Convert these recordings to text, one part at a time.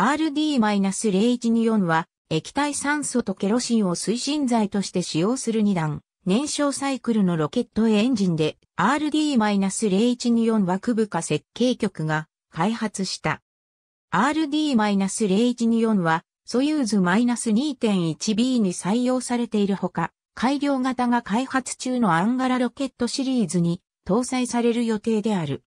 RD-0124 は液体酸素とケロシンを推進剤として使用する2段燃焼サイクルのロケットエンジンで RD-0124 は区部化設計局が開発した。RD-0124 はソユーズ -2.1B に採用されているほか、改良型が開発中のアンガラロケットシリーズに搭載される予定である。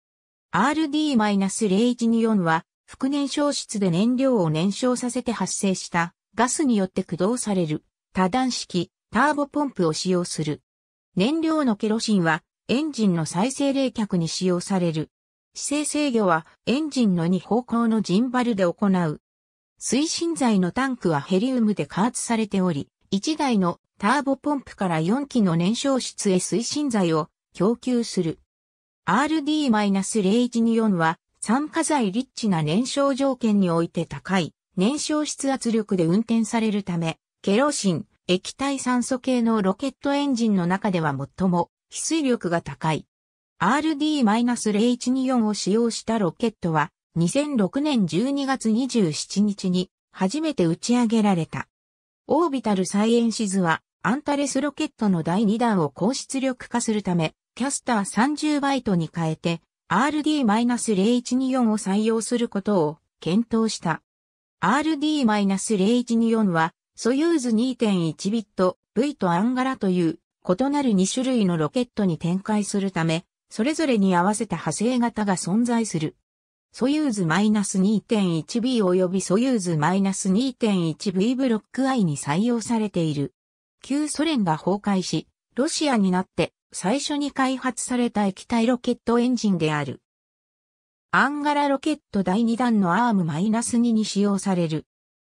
RD-0124 は副燃焼室で燃料を燃焼させて発生したガスによって駆動される多段式ターボポンプを使用する。燃料のケロシンはエンジンの再生冷却に使用される。姿勢制御はエンジンの2方向のジンバルで行う。推進剤のタンクはヘリウムで加圧されており、1台のターボポンプから4機の燃焼室へ推進剤を供給する。RD-012-4 は酸化剤リッチな燃焼条件において高い燃焼室圧力で運転されるため、ケロシン、液体酸素系のロケットエンジンの中では最も翡翠力が高い。RD-0124 を使用したロケットは2006年12月27日に初めて打ち上げられた。オービタルサイエンシズはアンタレスロケットの第2弾を高出力化するため、キャスター30バイトに変えて RD-0124 を採用することを検討した。RD-0124 は、ソユーズ2.1ビット、V とアンガラという異なる2種類のロケットに展開するため、それぞれに合わせた派生型が存在する。ソユーズ -2.1B 及びソユーズ -2.1V ブロック I に採用されている。旧ソ連が崩壊し、ロシアになって最初に開発された液体ロケットエンジンである。アンガラロケット第2弾のアーム -2 に使用される。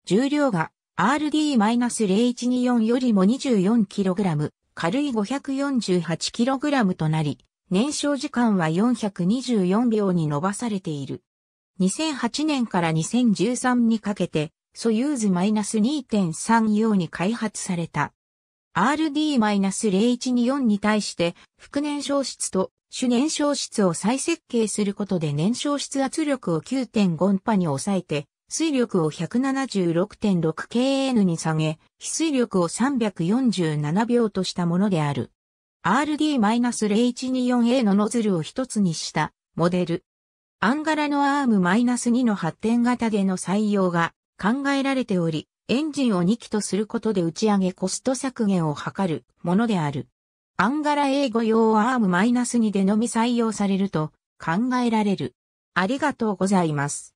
重量が RD-0124 よりも 24kg、軽い 548kg となり、燃焼時間は424秒に伸ばされている。2008年から2013にかけて、ソユーズ -2.3 用に開発された。RD-0124 に対して、副燃焼室と主燃焼室を再設計することで燃焼室圧力を9.5波に抑えて、水力を 176.6kN に下げ、非水力を347秒としたものである。RD-0124A のノズルを一つにしたモデル。アンガラのアーム -2 の発展型での採用が考えられており、エンジンを2機とすることで打ち上げコスト削減を図るものである。アンガラ英語用アーム -2 でのみ採用されると考えられる。ありがとうございます。